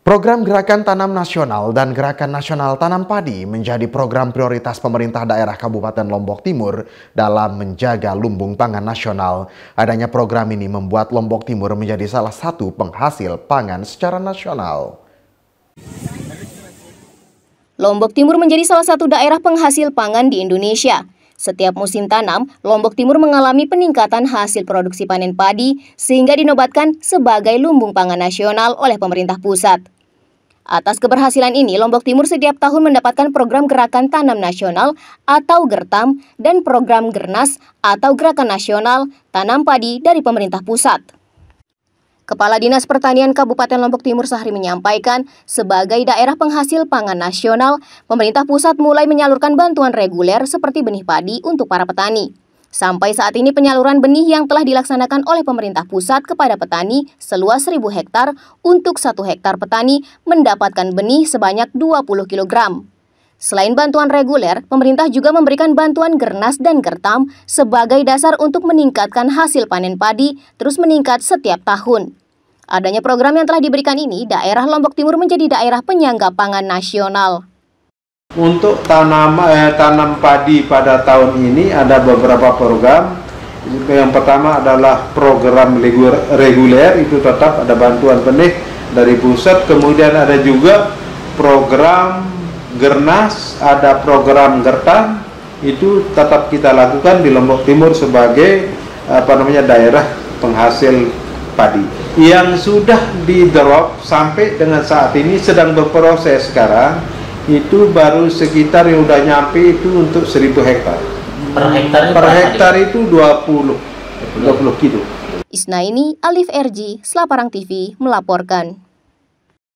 Program Gerakan Tanam Nasional dan Gerakan Nasional Tanam Padi menjadi program prioritas pemerintah daerah Kabupaten Lombok Timur dalam menjaga lumbung pangan nasional. Adanya program ini membuat Lombok Timur menjadi salah satu penghasil pangan secara nasional. Lombok Timur menjadi salah satu daerah penghasil pangan di Indonesia. Setiap musim tanam, Lombok Timur mengalami peningkatan hasil produksi panen padi sehingga dinobatkan sebagai lumbung pangan nasional oleh pemerintah pusat. Atas keberhasilan ini, Lombok Timur setiap tahun mendapatkan program Gerakan Tanam Nasional atau GERTAM dan program GERNAS atau Gerakan Nasional Tanam Padi dari pemerintah pusat. Kepala Dinas Pertanian Kabupaten Lombok Timur Sahri menyampaikan, sebagai daerah penghasil pangan nasional, pemerintah pusat mulai menyalurkan bantuan reguler seperti benih padi untuk para petani. Sampai saat ini penyaluran benih yang telah dilaksanakan oleh pemerintah pusat kepada petani seluas 1000 hektar untuk 1 hektar petani mendapatkan benih sebanyak 20 kilogram. Selain bantuan reguler, pemerintah juga memberikan bantuan gernas dan gertam sebagai dasar untuk meningkatkan hasil panen padi terus meningkat setiap tahun. Adanya program yang telah diberikan ini, daerah Lombok Timur menjadi daerah penyangga pangan nasional. Untuk tanam eh, tanam padi pada tahun ini ada beberapa program. Yang pertama adalah program reguler itu tetap ada bantuan benih dari pusat. Kemudian ada juga program Gernas ada program Gertan itu tetap kita lakukan di Lombok Timur sebagai apa namanya daerah penghasil padi yang sudah di drop sampai dengan saat ini sedang berproses sekarang itu baru sekitar yang udah nyampe itu untuk 1000 hektar per hektar per hektar itu 20 20 kilo Isna ini Alif RG Selaparang TV melaporkan